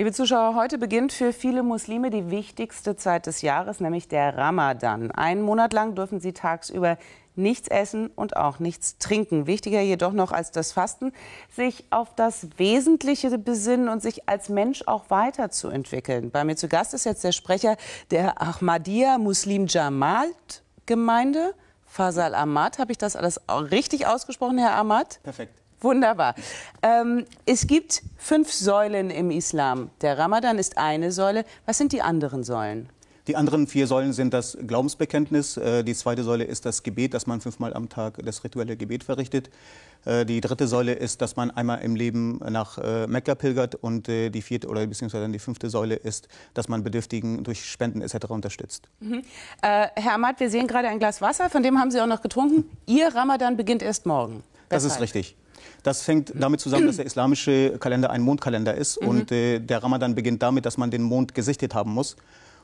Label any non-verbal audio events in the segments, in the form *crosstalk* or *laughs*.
Liebe Zuschauer, heute beginnt für viele Muslime die wichtigste Zeit des Jahres, nämlich der Ramadan. Einen Monat lang dürfen sie tagsüber nichts essen und auch nichts trinken. Wichtiger jedoch noch als das Fasten, sich auf das Wesentliche besinnen und sich als Mensch auch weiterzuentwickeln. Bei mir zu Gast ist jetzt der Sprecher der Ahmadiyya Muslim Jamaat Gemeinde. Fasal Ahmad, habe ich das alles richtig ausgesprochen, Herr Ahmad? Perfekt. Wunderbar. Ähm, es gibt fünf Säulen im Islam. Der Ramadan ist eine Säule. Was sind die anderen Säulen? Die anderen vier Säulen sind das Glaubensbekenntnis. Äh, die zweite Säule ist das Gebet, dass man fünfmal am Tag das rituelle Gebet verrichtet. Äh, die dritte Säule ist, dass man einmal im Leben nach äh, Mekka pilgert. Und die vierte oder beziehungsweise die fünfte Säule ist, dass man Bedürftigen durch Spenden etc. unterstützt. Mhm. Äh, Herr Ahmad, wir sehen gerade ein Glas Wasser, von dem haben Sie auch noch getrunken. Ihr Ramadan beginnt erst morgen. Weshalb? Das ist richtig. Das fängt damit zusammen, dass der islamische Kalender ein Mondkalender ist mhm. und äh, der Ramadan beginnt damit, dass man den Mond gesichtet haben muss.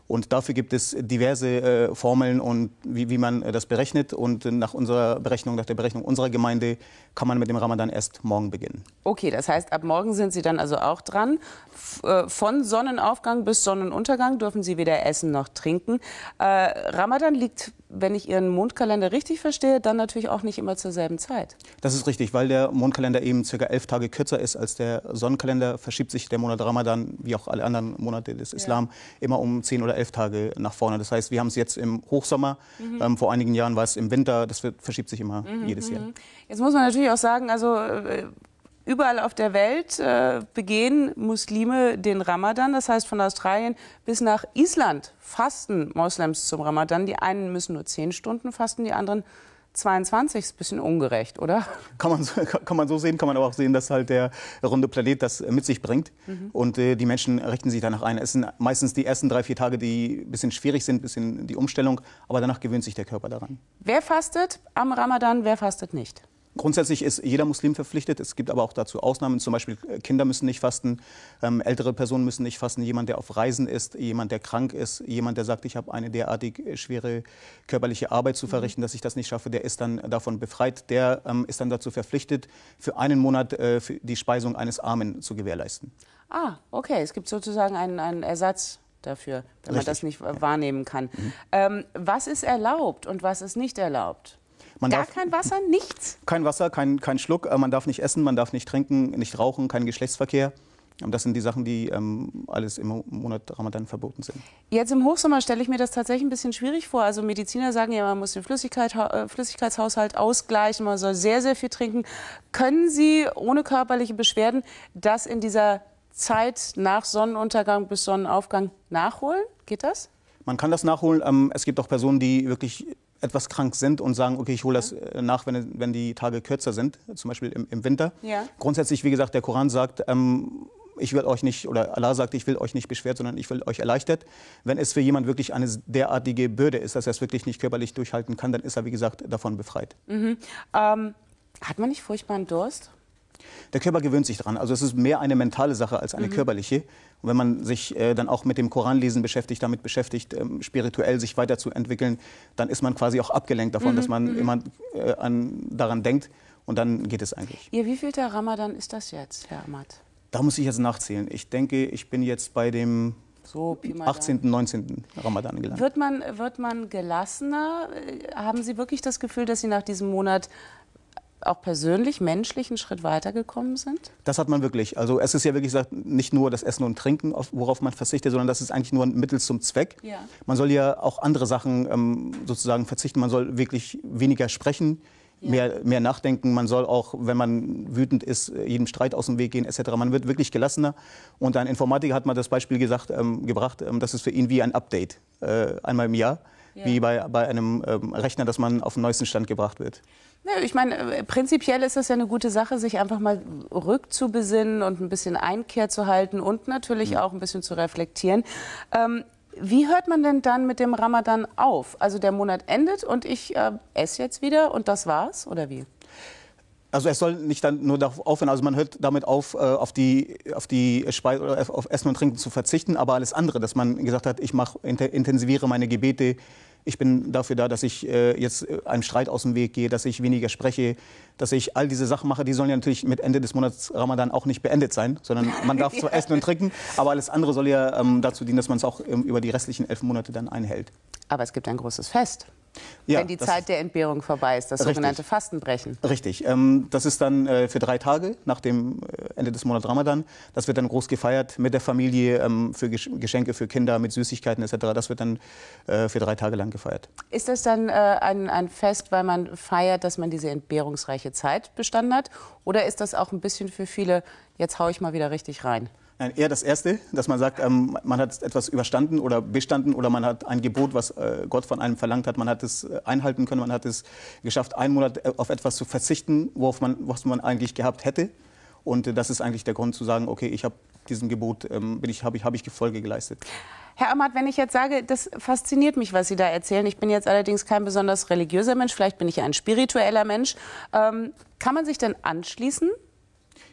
Und dafür gibt es diverse äh, Formeln und wie, wie man äh, das berechnet. Und nach unserer Berechnung, nach der Berechnung unserer Gemeinde, kann man mit dem Ramadan erst morgen beginnen. Okay, das heißt, ab morgen sind Sie dann also auch dran. F äh, von Sonnenaufgang bis Sonnenuntergang dürfen Sie weder essen noch trinken. Äh, Ramadan liegt wenn ich Ihren Mondkalender richtig verstehe, dann natürlich auch nicht immer zur selben Zeit. Das ist richtig, weil der Mondkalender eben circa elf Tage kürzer ist als der Sonnenkalender, verschiebt sich der Monat Ramadan, wie auch alle anderen Monate des Islam, ja. immer um zehn oder elf Tage nach vorne. Das heißt, wir haben es jetzt im Hochsommer, mhm. ähm, vor einigen Jahren war es im Winter, das wird, verschiebt sich immer mhm. jedes Jahr. Mhm. Jetzt muss man natürlich auch sagen, also äh, Überall auf der Welt äh, begehen Muslime den Ramadan, das heißt von Australien bis nach Island fasten Moslems zum Ramadan. Die einen müssen nur zehn Stunden fasten, die anderen 22 ist ein bisschen ungerecht, oder? Kann man, so, *laughs* kann man so sehen, kann man aber auch sehen, dass halt der runde Planet das mit sich bringt. Mhm. Und äh, die Menschen richten sich danach ein. Es sind meistens die ersten drei, vier Tage, die ein bisschen schwierig sind, ein bisschen die Umstellung. Aber danach gewöhnt sich der Körper daran. Wer fastet am Ramadan, wer fastet nicht? Grundsätzlich ist jeder Muslim verpflichtet. Es gibt aber auch dazu Ausnahmen. Zum Beispiel äh, Kinder müssen nicht fasten, ähm, ältere Personen müssen nicht fasten, jemand, der auf Reisen ist, jemand, der krank ist, jemand, der sagt, ich habe eine derartig äh, schwere körperliche Arbeit zu mhm. verrichten, dass ich das nicht schaffe, der ist dann davon befreit. Der ähm, ist dann dazu verpflichtet, für einen Monat äh, für die Speisung eines Armen zu gewährleisten. Ah, okay. Es gibt sozusagen einen, einen Ersatz dafür, wenn Richtig. man das nicht äh, wahrnehmen kann. Mhm. Ähm, was ist erlaubt und was ist nicht erlaubt? Man Gar darf, kein Wasser, nichts? Kein Wasser, kein, kein Schluck. Äh, man darf nicht essen, man darf nicht trinken, nicht rauchen, kein Geschlechtsverkehr. Ähm, das sind die Sachen, die ähm, alles im Monat Ramadan verboten sind. Jetzt im Hochsommer stelle ich mir das tatsächlich ein bisschen schwierig vor. Also Mediziner sagen ja, man muss den Flüssigkeit, äh, Flüssigkeitshaushalt ausgleichen, man soll sehr, sehr viel trinken. Können Sie ohne körperliche Beschwerden das in dieser Zeit nach Sonnenuntergang bis Sonnenaufgang nachholen? Geht das? Man kann das nachholen. Ähm, es gibt auch Personen, die wirklich etwas krank sind und sagen, okay, ich hole das ja. Äh, nach, wenn, wenn die Tage kürzer sind, zum Beispiel im, im Winter. Ja. Grundsätzlich, wie gesagt, der Koran sagt, ähm, ich will euch nicht, oder Allah sagt, ich will euch nicht beschwert, sondern ich will euch erleichtert. Wenn es für jemand wirklich eine derartige Bürde ist, dass er es wirklich nicht körperlich durchhalten kann, dann ist er, wie gesagt, davon befreit. Mhm. Ähm, hat man nicht furchtbaren Durst? Der Körper gewöhnt sich daran. Also es ist mehr eine mentale Sache als eine mhm. körperliche. Und wenn man sich äh, dann auch mit dem Koranlesen beschäftigt, damit beschäftigt, ähm, spirituell sich weiterzuentwickeln, dann ist man quasi auch abgelenkt davon, mhm. dass man mhm. immer äh, an, daran denkt. Und dann geht es eigentlich. Ihr wievielter Ramadan ist das jetzt, Herr Ahmad? Da muss ich jetzt nachzählen. Ich denke, ich bin jetzt bei dem so, 18., 19. Ramadan gelandet. Wird man, wird man gelassener? Äh, haben Sie wirklich das Gefühl, dass Sie nach diesem Monat auch persönlich, menschlich einen Schritt weitergekommen sind? Das hat man wirklich. Also es ist ja wirklich gesagt, nicht nur das Essen und Trinken, worauf man verzichtet, sondern das ist eigentlich nur ein Mittel zum Zweck. Ja. Man soll ja auch andere Sachen ähm, sozusagen verzichten. Man soll wirklich weniger sprechen. Ja. Mehr, mehr nachdenken, man soll auch, wenn man wütend ist, jedem Streit aus dem Weg gehen, etc. Man wird wirklich gelassener. Und ein Informatiker hat mal das Beispiel gesagt, ähm, gebracht, ähm, das ist für ihn wie ein Update, äh, einmal im Jahr ja. wie bei, bei einem ähm, Rechner, dass man auf den neuesten Stand gebracht wird. ich meine, äh, prinzipiell ist es ja eine gute Sache, sich einfach mal rückzubesinnen und ein bisschen Einkehr zu halten und natürlich auch ein bisschen zu reflektieren. Ähm, wie hört man denn dann mit dem Ramadan auf? Also der Monat endet und ich äh, esse jetzt wieder und das war's oder wie? Also es soll nicht dann nur darauf aufhören, also man hört damit auf, äh, auf die, auf die Speise oder auf Essen und Trinken zu verzichten, aber alles andere, dass man gesagt hat, ich mach, intensiviere meine Gebete, ich bin dafür da, dass ich äh, jetzt äh, einen Streit aus dem Weg gehe, dass ich weniger spreche, dass ich all diese Sachen mache. Die sollen ja natürlich mit Ende des Monats Ramadan auch nicht beendet sein, sondern man darf *laughs* zwar essen und trinken, aber alles andere soll ja ähm, dazu dienen, dass man es auch ähm, über die restlichen elf Monate dann einhält. Aber es gibt ein großes Fest ja, wenn die Zeit der Entbehrung vorbei ist, das richtig. sogenannte Fastenbrechen. Richtig. Ähm, das ist dann äh, für drei Tage nach dem äh, Ende des Monats Ramadan. Das wird dann groß gefeiert mit der Familie, ähm, für Geschenke für Kinder, mit Süßigkeiten etc. Das wird dann äh, für drei Tage lang gefeiert. Ist das dann ein, ein Fest, weil man feiert, dass man diese entbehrungsreiche Zeit bestanden hat? Oder ist das auch ein bisschen für viele, jetzt haue ich mal wieder richtig rein? Nein, eher das Erste, dass man sagt, ähm, man hat etwas überstanden oder bestanden oder man hat ein Gebot, was äh, Gott von einem verlangt hat, man hat es äh, einhalten können, man hat es geschafft, einen Monat äh, auf etwas zu verzichten, worauf man, was man eigentlich gehabt hätte. Und äh, das ist eigentlich der Grund zu sagen, okay, ich habe diesem Gebot, ähm, ich, habe ich, hab ich Folge geleistet. Herr Amat, wenn ich jetzt sage, das fasziniert mich, was Sie da erzählen. Ich bin jetzt allerdings kein besonders religiöser Mensch, vielleicht bin ich ein spiritueller Mensch. Ähm, kann man sich denn anschließen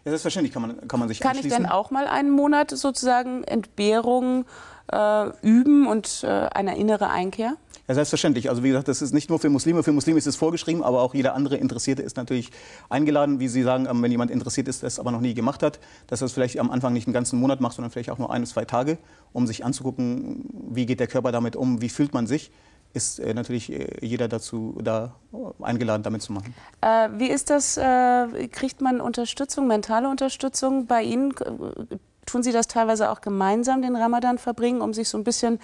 ja, selbstverständlich kann man, kann man sich Kann ich denn auch mal einen Monat sozusagen Entbehrung äh, üben und äh, eine innere Einkehr? Ja, selbstverständlich. Also wie gesagt, das ist nicht nur für Muslime. Für Muslime ist es vorgeschrieben, aber auch jeder andere Interessierte ist natürlich eingeladen. Wie Sie sagen, ähm, wenn jemand interessiert ist, das aber noch nie gemacht hat, dass er es vielleicht am Anfang nicht einen ganzen Monat macht, sondern vielleicht auch nur ein, zwei Tage, um sich anzugucken, wie geht der Körper damit um, wie fühlt man sich ist äh, natürlich äh, jeder dazu da äh, eingeladen, damit zu machen. Äh, wie ist das? Äh, kriegt man Unterstützung, mentale Unterstützung bei Ihnen? Tun Sie das teilweise auch gemeinsam, den Ramadan verbringen, um sich so ein bisschen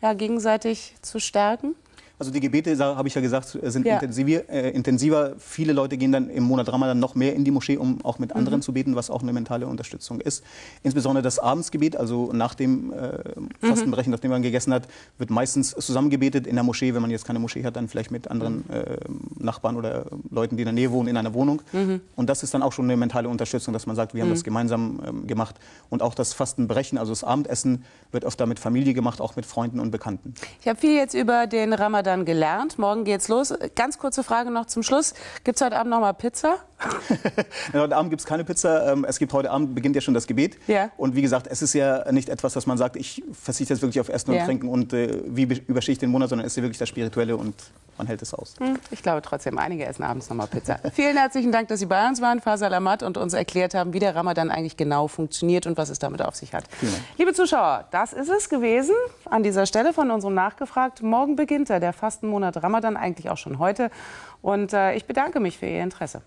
ja, gegenseitig zu stärken? Also die Gebete, habe ich ja gesagt, sind ja. Intensiver, äh, intensiver. Viele Leute gehen dann im Monat Ramadan noch mehr in die Moschee, um auch mit anderen mhm. zu beten, was auch eine mentale Unterstützung ist. Insbesondere das Abendsgebet, also nach dem äh, Fastenbrechen, mhm. nachdem man gegessen hat, wird meistens zusammengebetet in der Moschee. Wenn man jetzt keine Moschee hat, dann vielleicht mit anderen mhm. äh, Nachbarn oder Leuten, die in der Nähe wohnen, in einer Wohnung. Mhm. Und das ist dann auch schon eine mentale Unterstützung, dass man sagt, wir haben das mhm. gemeinsam ähm, gemacht. Und auch das Fastenbrechen, also das Abendessen, wird öfter mit Familie gemacht, auch mit Freunden und Bekannten. Ich habe viel jetzt über den Ramadan dann gelernt. Morgen geht's los. Ganz kurze Frage noch zum Schluss. Gibt es heute Abend noch mal Pizza? *laughs* heute Abend gibt es keine Pizza. Ähm, es gibt heute Abend, beginnt ja schon das Gebet. Ja. Und wie gesagt, es ist ja nicht etwas, dass man sagt, ich verzichte jetzt wirklich auf Essen und ja. Trinken und äh, wie überstehe ich den Monat, sondern es ist ja wirklich das Spirituelle und man hält es aus. Hm, ich glaube trotzdem, einige essen abends nochmal Pizza. *laughs* Vielen herzlichen Dank, dass Sie bei uns waren, Fasal Amat, und uns erklärt haben, wie der Ramadan eigentlich genau funktioniert und was es damit auf sich hat. Liebe Zuschauer, das ist es gewesen an dieser Stelle von unserem Nachgefragt. Morgen beginnt der Fastenmonat Ramadan, eigentlich auch schon heute. Und äh, ich bedanke mich für Ihr Interesse.